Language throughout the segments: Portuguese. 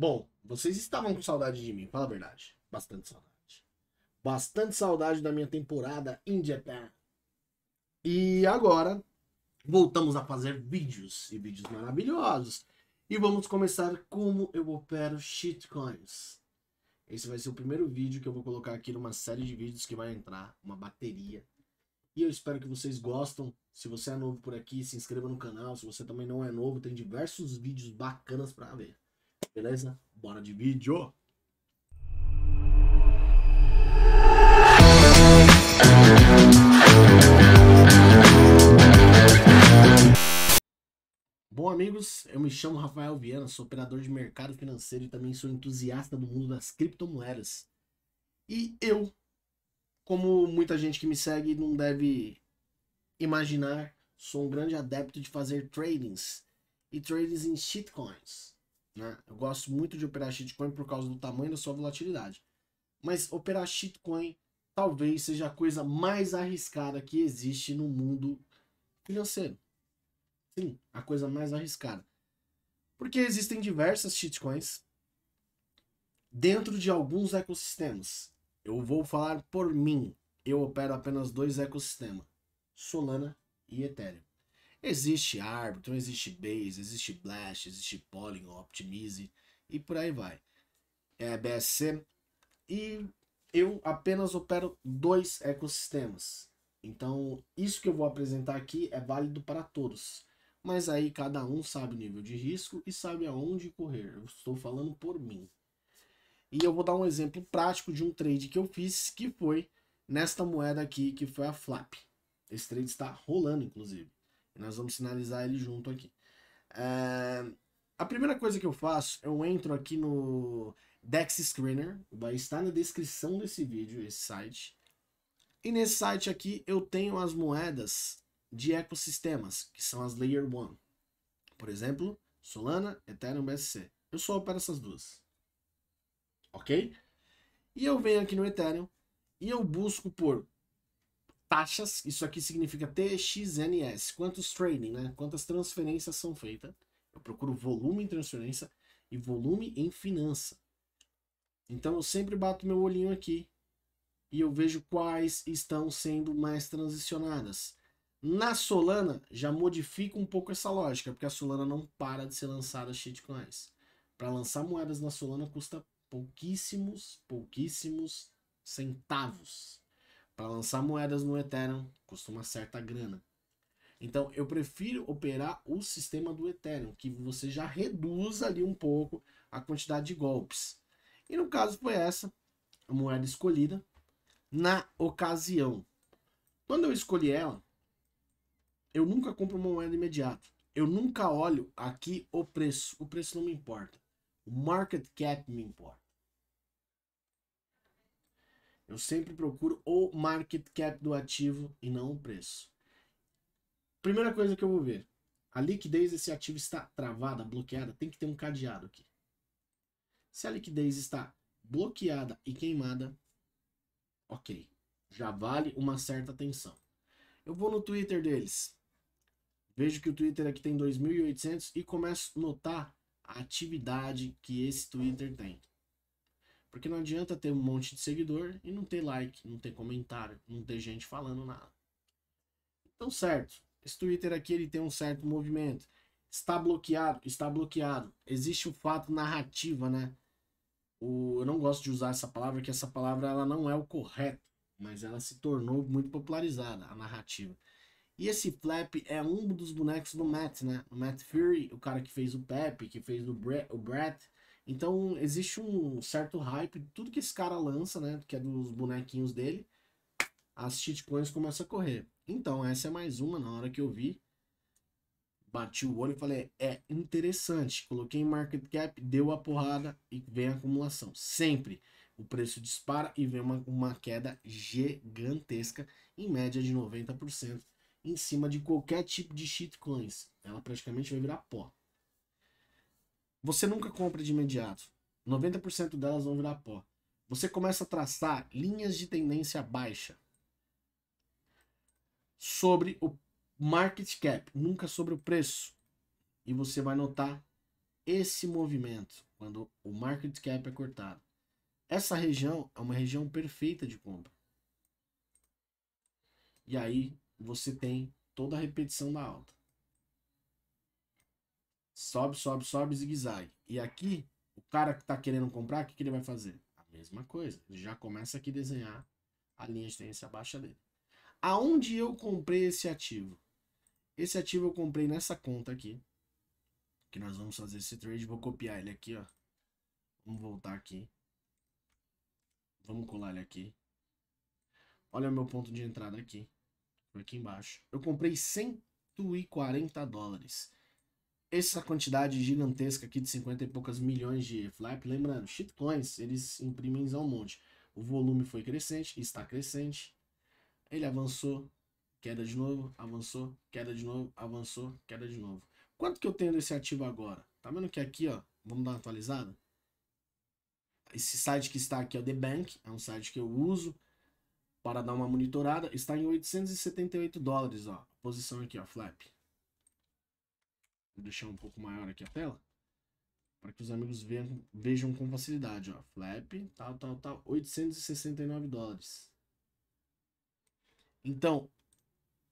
Bom, vocês estavam com saudade de mim, fala a verdade. Bastante saudade. Bastante saudade da minha temporada em Japan. E agora, voltamos a fazer vídeos, e vídeos maravilhosos. E vamos começar como eu opero shitcoins. Esse vai ser o primeiro vídeo que eu vou colocar aqui numa série de vídeos que vai entrar uma bateria. E eu espero que vocês gostem. Se você é novo por aqui, se inscreva no canal. Se você também não é novo, tem diversos vídeos bacanas para ver. Beleza? Bora de vídeo! Bom, amigos, eu me chamo Rafael Viana, sou operador de mercado financeiro e também sou entusiasta do mundo das criptomoedas. E eu, como muita gente que me segue não deve imaginar, sou um grande adepto de fazer tradings e tradings em shitcoins. Né? Eu gosto muito de operar shitcoin por causa do tamanho da sua volatilidade. Mas operar shitcoin talvez seja a coisa mais arriscada que existe no mundo financeiro. Sim, a coisa mais arriscada. Porque existem diversas shitcoins dentro de alguns ecossistemas. Eu vou falar por mim. Eu opero apenas dois ecossistemas: Solana e Ethereum. Existe árbitro, então existe base, existe blast, existe polling, optimize e por aí vai. É BSC. E eu apenas opero dois ecossistemas. Então, isso que eu vou apresentar aqui é válido para todos. Mas aí cada um sabe o nível de risco e sabe aonde correr. Eu estou falando por mim. E eu vou dar um exemplo prático de um trade que eu fiz, que foi nesta moeda aqui, que foi a FLAP. Esse trade está rolando, inclusive. Nós vamos sinalizar ele junto aqui. a primeira coisa que eu faço, eu entro aqui no Dex Screener, vai estar na descrição desse vídeo, esse site. E nesse site aqui eu tenho as moedas de ecossistemas, que são as Layer 1. Por exemplo, Solana, Ethereum, BSC. Eu só opero essas duas. Ok? E eu venho aqui no Ethereum e eu busco por taxas, isso aqui significa TXNS, quantos trading, né? Quantas transferências são feitas. Eu procuro volume em transferência e volume em finança. Então eu sempre bato meu olhinho aqui e eu vejo quais estão sendo mais transicionadas. Na Solana já modifica um pouco essa lógica, porque a Solana não para de ser lançada shitcoins. Para lançar moedas na Solana custa pouquíssimos, pouquíssimos centavos. Para lançar moedas no Ethereum custa uma certa grana. Então eu prefiro operar o sistema do Ethereum, que você já reduz ali um pouco a quantidade de golpes. E no caso foi essa a moeda escolhida na ocasião. Quando eu escolhi ela, eu nunca compro uma moeda imediata. Eu nunca olho aqui o preço. O preço não me importa. O market cap me importa. Eu sempre procuro o market cap do ativo e não o preço. Primeira coisa que eu vou ver. A liquidez desse ativo está travada, bloqueada, tem que ter um cadeado aqui. Se a liquidez está bloqueada e queimada, ok. Já vale uma certa atenção. Eu vou no Twitter deles. Vejo que o Twitter aqui tem 2.800 e começo a notar a atividade que esse Twitter tem. Porque não adianta ter um monte de seguidor e não ter like, não ter comentário, não ter gente falando nada. Então, certo. Esse Twitter aqui ele tem um certo movimento. Está bloqueado, está bloqueado. Existe o fato narrativa, né? O, eu não gosto de usar essa palavra, que essa palavra ela não é o correto, mas ela se tornou muito popularizada, a narrativa. E esse Flap é um dos bonecos do Matt, né? O Matt Fury, o cara que fez o Pepe, que fez o, Bre o Brett, então existe um certo hype de tudo que esse cara lança, né? Que é dos bonequinhos dele. As shitcoins começam a correr. Então, essa é mais uma. Na hora que eu vi, bati o olho e falei: é interessante. Coloquei em market cap, deu a porrada e vem a acumulação. Sempre o preço dispara e vem uma, uma queda gigantesca, em média de 90%, em cima de qualquer tipo de shitcoins. Ela praticamente vai virar pó. Você nunca compra de imediato. 90% delas vão virar pó. Você começa a traçar linhas de tendência baixa sobre o market cap, nunca sobre o preço. E você vai notar esse movimento quando o market cap é cortado. Essa região é uma região perfeita de compra. E aí você tem toda a repetição da alta. Sobe, sobe, sobe, zigue-zague. E aqui, o cara que está querendo comprar, o que, que ele vai fazer? A mesma coisa. Ele já começa aqui a desenhar a linha de tendência baixa dele. Aonde eu comprei esse ativo? Esse ativo eu comprei nessa conta aqui. Que nós vamos fazer esse trade. Vou copiar ele aqui, ó. Vamos voltar aqui. Vamos colar ele aqui. Olha o meu ponto de entrada aqui. Aqui embaixo. Eu comprei 140 dólares essa quantidade gigantesca aqui de 50 e poucas milhões de flap, lembrando, shitcoins, eles imprimem um monte. O volume foi crescente, está crescente. Ele avançou, queda de novo, avançou, queda de novo, avançou, queda de novo. Quanto que eu tenho desse ativo agora? Tá vendo que aqui, ó, vamos dar uma atualizada? Esse site que está aqui é o The Bank, é um site que eu uso para dar uma monitorada, está em 878 dólares, ó, posição aqui, ó, flap. Vou deixar um pouco maior aqui a tela. Para que os amigos vejam, vejam com facilidade, ó. Flap, tal, tal, tal, 869 dólares. Então,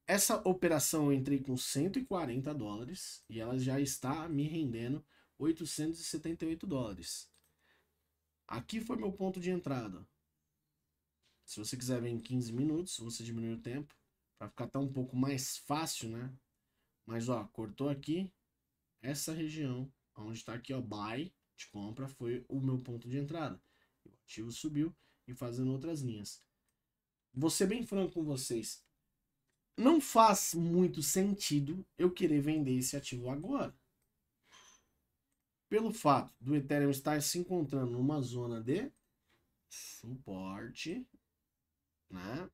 essa operação eu entrei com 140 dólares e ela já está me rendendo 878 dólares. Aqui foi meu ponto de entrada. Se você quiser ver em 15 minutos, você diminui o tempo para ficar até um pouco mais fácil, né? Mas ó, cortou aqui, essa região, onde está aqui, ó, buy, de compra, foi o meu ponto de entrada. O ativo subiu e fazendo outras linhas. Vou ser bem franco com vocês. Não faz muito sentido eu querer vender esse ativo agora. Pelo fato do Ethereum estar se encontrando numa zona de suporte, né?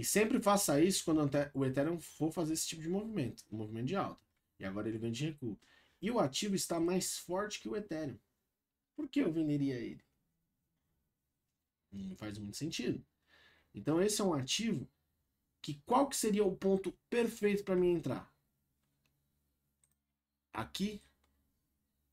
E sempre faça isso quando o Ethereum for fazer esse tipo de movimento, um movimento de alta. E agora ele vem de recuo. E o ativo está mais forte que o Ethereum. Por que eu venderia ele? Não faz muito sentido. Então esse é um ativo que qual que seria o ponto perfeito para mim entrar? Aqui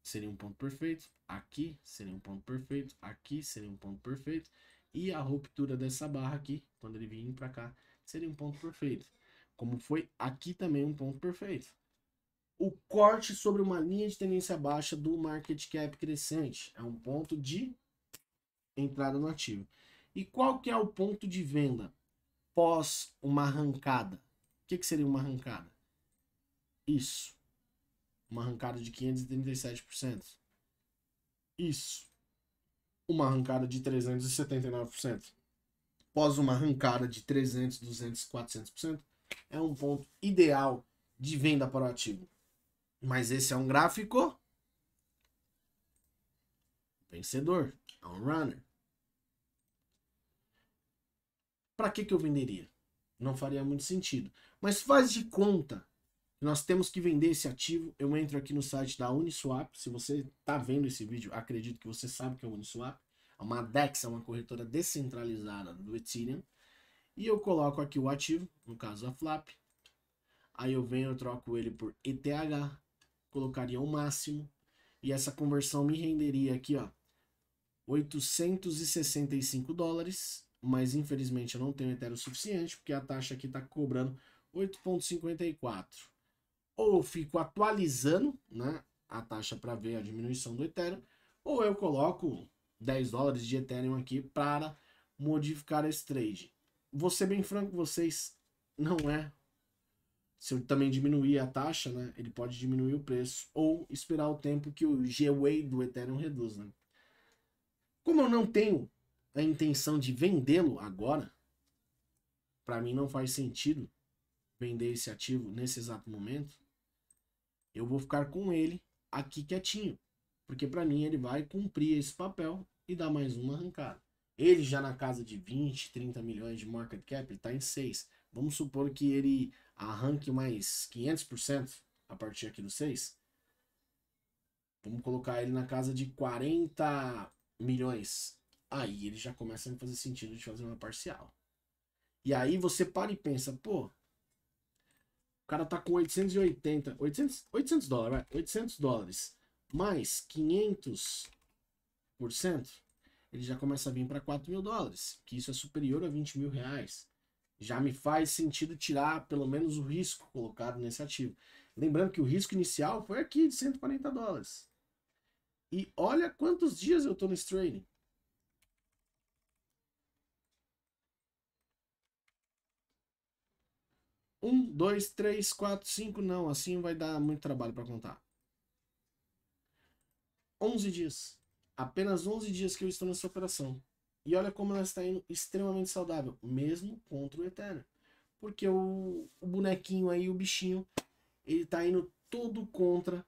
seria um ponto perfeito, aqui seria um ponto perfeito, aqui seria um ponto perfeito. E a ruptura dessa barra aqui, quando ele vir para cá, seria um ponto perfeito. Como foi aqui também um ponto perfeito. O corte sobre uma linha de tendência baixa do market cap crescente é um ponto de entrada no ativo. E qual que é o ponto de venda pós uma arrancada? O que, que seria uma arrancada? Isso. Uma arrancada de 537%. Isso uma arrancada de 379%. Após uma arrancada de 300, 200, 400%, é um ponto ideal de venda para o ativo. Mas esse é um gráfico vencedor, é um runner. Para que, que eu venderia? Não faria muito sentido. Mas faz de conta nós temos que vender esse ativo. Eu entro aqui no site da Uniswap. Se você está vendo esse vídeo, acredito que você sabe que é o Uniswap. É uma DEX, é uma corretora descentralizada do Ethereum. E eu coloco aqui o ativo, no caso a Flap. Aí eu venho, eu troco ele por ETH, colocaria o máximo. E essa conversão me renderia aqui, ó, 865 dólares. Mas infelizmente eu não tenho Ethereum suficiente, porque a taxa aqui está cobrando 8,54 ou fico atualizando né, a taxa para ver a diminuição do Ethereum, ou eu coloco 10 dólares de Ethereum aqui para modificar esse trade. Vou ser bem franco com vocês, não é. Se eu também diminuir a taxa, né, ele pode diminuir o preço, ou esperar o tempo que o G-Way do Ethereum reduz. Né? Como eu não tenho a intenção de vendê-lo agora, para mim não faz sentido vender esse ativo nesse exato momento, eu vou ficar com ele aqui quietinho, porque para mim ele vai cumprir esse papel e dar mais uma arrancada. Ele já na casa de 20, 30 milhões de market cap, ele tá em 6. Vamos supor que ele arranque mais 500% a partir aqui do 6. Vamos colocar ele na casa de 40 milhões. Aí ele já começa a fazer sentido de fazer uma parcial. E aí você para e pensa, pô, o cara tá com 880, 800, 800 dólares, vai, 800 dólares, mais 500%, ele já começa a vir para 4 mil dólares, que isso é superior a 20 mil reais. Já me faz sentido tirar pelo menos o risco colocado nesse ativo. Lembrando que o risco inicial foi aqui de 140 dólares. E olha quantos dias eu estou nesse trading. 1, 2, 3, 4, 5, não, assim vai dar muito trabalho para contar. 11 dias. Apenas 11 dias que eu estou nessa operação. E olha como ela está indo extremamente saudável, mesmo contra o Eterno. Porque o, o bonequinho aí, o bichinho, ele está indo todo contra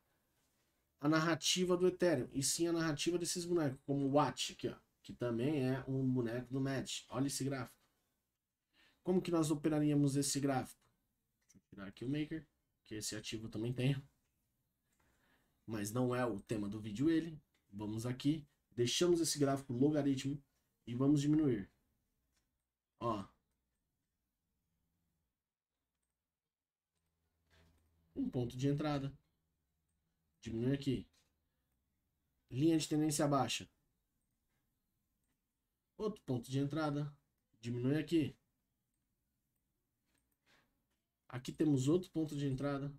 a narrativa do Ethereum, e sim a narrativa desses bonecos, como o Watch aqui, ó, que também é um boneco do Match. Olha esse gráfico. Como que nós operaríamos esse gráfico? da Killmaker, que esse ativo também tem. Mas não é o tema do vídeo ele. Vamos aqui, deixamos esse gráfico logaritmo e vamos diminuir. Ó. Um ponto de entrada. Diminui aqui. Linha de tendência baixa. Outro ponto de entrada. Diminui aqui. Aqui temos outro ponto de entrada.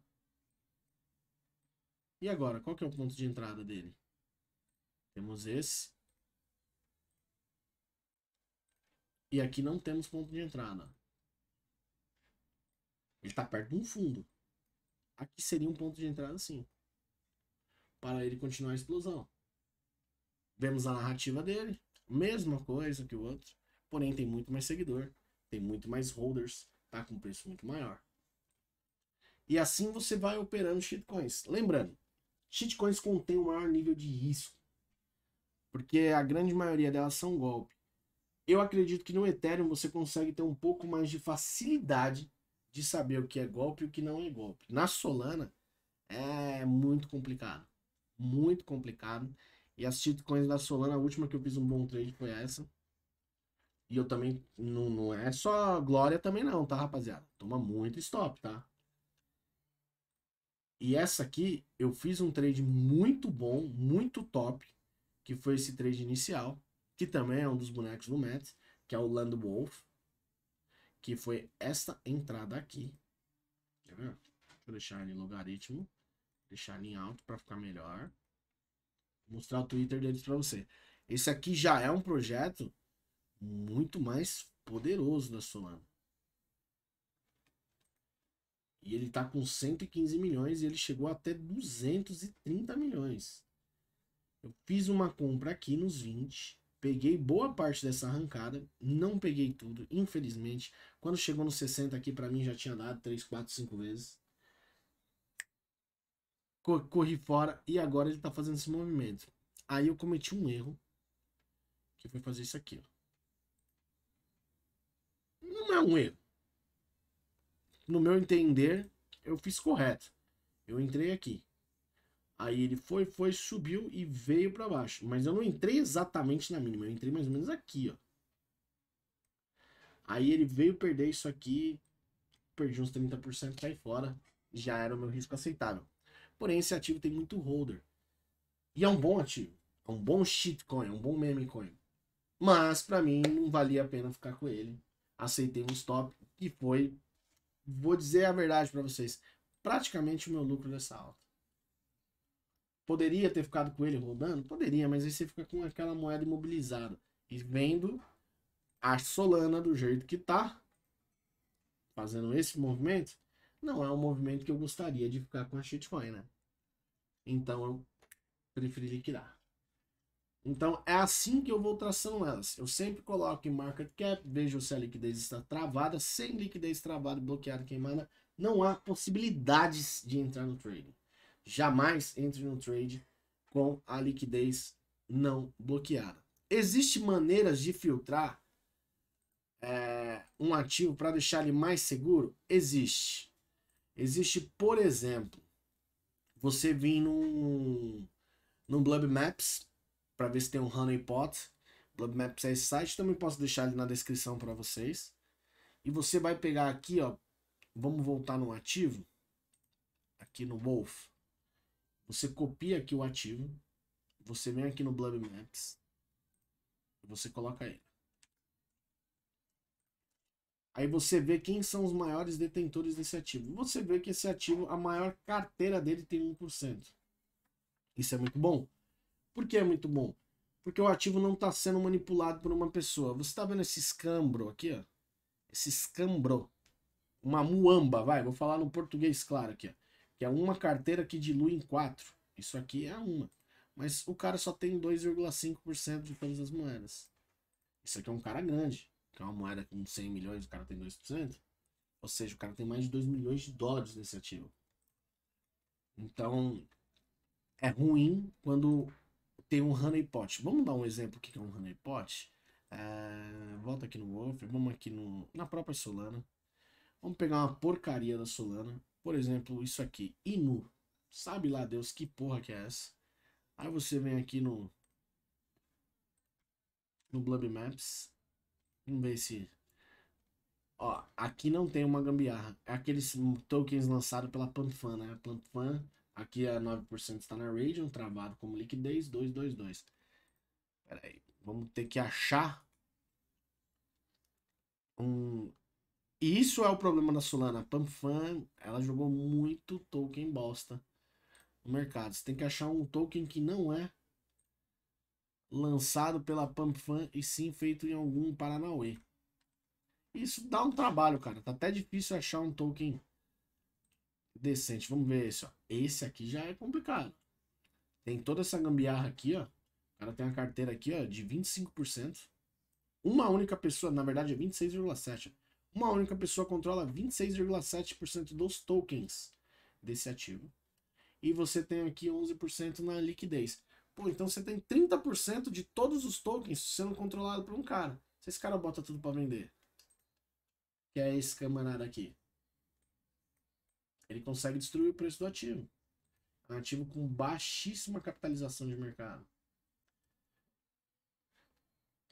E agora, qual que é o ponto de entrada dele? Temos esse. E aqui não temos ponto de entrada. Ele está perto de um fundo. Aqui seria um ponto de entrada, sim. Para ele continuar a explosão. Vemos a narrativa dele. Mesma coisa que o outro. Porém, tem muito mais seguidor. Tem muito mais holders. Está com um preço muito maior. E assim você vai operando shitcoins. Lembrando, shitcoins contém o um maior nível de risco, porque a grande maioria delas são golpe. Eu acredito que no Ethereum você consegue ter um pouco mais de facilidade de saber o que é golpe e o que não é golpe. Na Solana é muito complicado. Muito complicado. E as shitcoins da Solana, a última que eu fiz um bom trade foi essa. E eu também, não, não é só glória também não, tá, rapaziada? Toma muito stop, tá? E essa aqui, eu fiz um trade muito bom, muito top, que foi esse trade inicial, que também é um dos bonecos do Mets, que é o Land Wolf, que foi esta entrada aqui. vou Deixa eu deixar ele em logaritmo, deixar ele em alto para ficar melhor. Vou mostrar o Twitter deles para você. Esse aqui já é um projeto muito mais poderoso da Solana. E ele tá com 115 milhões e ele chegou até 230 milhões. Eu fiz uma compra aqui nos 20, peguei boa parte dessa arrancada, não peguei tudo, infelizmente. Quando chegou nos 60 aqui para mim já tinha dado 3, 4, 5 vezes. Corri fora e agora ele tá fazendo esse movimento. Aí eu cometi um erro, que foi fazer isso aqui, ó. Não é um erro no meu entender, eu fiz correto. Eu entrei aqui. Aí ele foi, foi, subiu e veio para baixo. Mas eu não entrei exatamente na mínima, eu entrei mais ou menos aqui, ó. Aí ele veio perder isso aqui, perdi uns 30%, cai fora. Já era o meu risco aceitável. Porém, esse ativo tem muito holder. E é um bom ativo. É um bom shitcoin, é um bom meme coin. Mas para mim não valia a pena ficar com ele. Aceitei um stop e foi vou dizer a verdade para vocês, praticamente o meu lucro dessa alta. Poderia ter ficado com ele rodando? Poderia, mas aí você fica com aquela moeda imobilizada. E vendo a Solana do jeito que tá, fazendo esse movimento, não é um movimento que eu gostaria de ficar com a shitcoin, né? Então eu preferi liquidar. Então é assim que eu vou traçando elas. Eu sempre coloco em market cap, vejo se a liquidez está travada. Sem liquidez travada, bloqueada, queimada, não há possibilidades de entrar no trade. Jamais entre no trade com a liquidez não bloqueada. Existem maneiras de filtrar é, um ativo para deixar ele mais seguro? Existe. Existe, por exemplo, você vir num, num Blub Maps para ver se tem um honeypot. Maps é esse site, também posso deixar ele na descrição para vocês. E você vai pegar aqui, ó, vamos voltar no ativo, aqui no Wolf. Você copia aqui o ativo, você vem aqui no Blood e você coloca ele. Aí você vê quem são os maiores detentores desse ativo. Você vê que esse ativo, a maior carteira dele tem 1%. Isso é muito bom. Por que é muito bom? Porque o ativo não está sendo manipulado por uma pessoa. Você está vendo esse escambro aqui, ó? Esse escambro. Uma muamba, vai, vou falar no português claro aqui, ó. Que é uma carteira que dilui em quatro. Isso aqui é uma. Mas o cara só tem 2,5% de todas as moedas. Isso aqui é um cara grande. Que é uma moeda com 100 milhões, o cara tem 2%. Ou seja, o cara tem mais de 2 milhões de dólares nesse ativo. Então, é ruim quando tem um honeypot. Vamos dar um exemplo o que é um honeypot? É, volta aqui no Wolf, vamos aqui no, na própria Solana. Vamos pegar uma porcaria da Solana. Por exemplo, isso aqui, Inu. Sabe lá Deus que porra que é essa? Aí você vem aqui no no Blub Maps. Vamos ver se ó, aqui não tem uma gambiarra. É aqueles tokens lançados pela Panfan, né? A Panfan Aqui a 9% está na Radium, travado como liquidez, 222. Pera aí, vamos ter que achar um... E isso é o problema da Solana. A Panfan, ela jogou muito token bosta no mercado. Você tem que achar um token que não é lançado pela Pampfan e sim feito em algum Paranauê. Isso dá um trabalho, cara. Tá até difícil achar um token decente. Vamos ver esse, ó. Esse aqui já é complicado. Tem toda essa gambiarra aqui, ó. O cara tem uma carteira aqui, ó, de 25%. Uma única pessoa, na verdade é 26,7%. Uma única pessoa controla 26,7% dos tokens desse ativo. E você tem aqui 11% na liquidez. Pô, então você tem 30% de todos os tokens sendo controlado por um cara. Se esse cara bota tudo para vender. Que é esse camarada aqui ele consegue destruir o preço do ativo. É um ativo com baixíssima capitalização de mercado.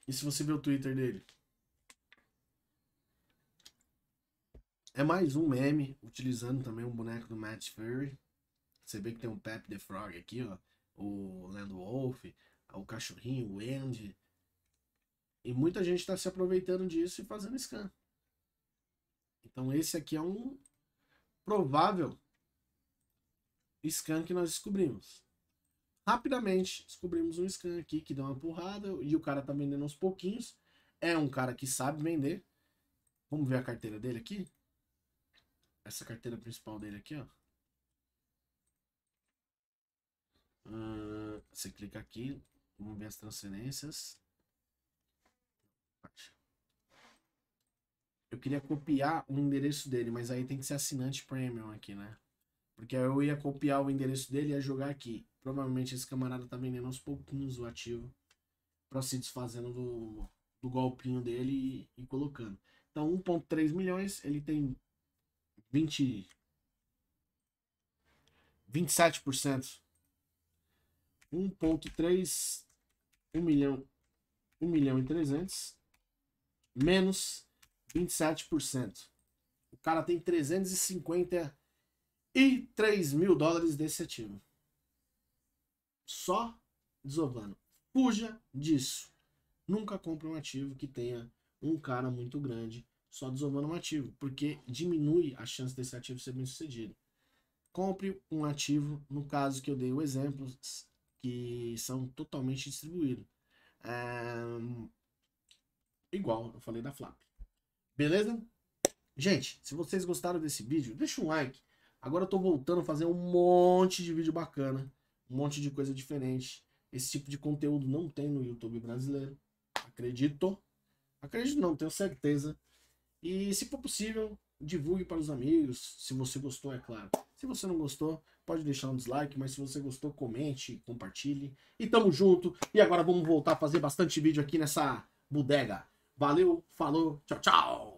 E se você vê o Twitter dele? É mais um meme, utilizando também um boneco do Matt Furry. Você vê que tem um Pep the Frog aqui, ó. O Land Wolf, o cachorrinho, o Andy. E muita gente está se aproveitando disso e fazendo scan. Então esse aqui é um provável scan que nós descobrimos. Rapidamente descobrimos um scan aqui que deu uma porrada e o cara tá vendendo uns pouquinhos. É um cara que sabe vender. Vamos ver a carteira dele aqui? Essa carteira principal dele aqui, ó. Uh, você clica aqui, vamos ver as transferências. Eu queria copiar o endereço dele, mas aí tem que ser assinante premium aqui, né? Porque aí eu ia copiar o endereço dele e ia jogar aqui. Provavelmente esse camarada tá vendendo aos pouquinhos o ativo para se desfazendo do, do golpinho dele e, e colocando. Então, 1.3 milhões, ele tem 20 27%. 1.3 1 milhão 1 milhão e 300 menos 27%. O cara tem 353 mil dólares desse ativo. Só desovando. Fuja disso. Nunca compre um ativo que tenha um cara muito grande só desovando um ativo, porque diminui a chance desse ativo ser bem sucedido. Compre um ativo, no caso que eu dei o exemplo, que são totalmente distribuídos. É... Igual eu falei da Flap. Beleza? Gente, se vocês gostaram desse vídeo, deixa um like. Agora eu tô voltando a fazer um monte de vídeo bacana, um monte de coisa diferente. Esse tipo de conteúdo não tem no YouTube brasileiro. Acredito. Acredito não, tenho certeza. E se for possível, divulgue para os amigos, se você gostou, é claro. Se você não gostou, pode deixar um dislike, mas se você gostou, comente, compartilhe. E tamo junto. E agora vamos voltar a fazer bastante vídeo aqui nessa bodega. Valeu, falou, tchau, tchau!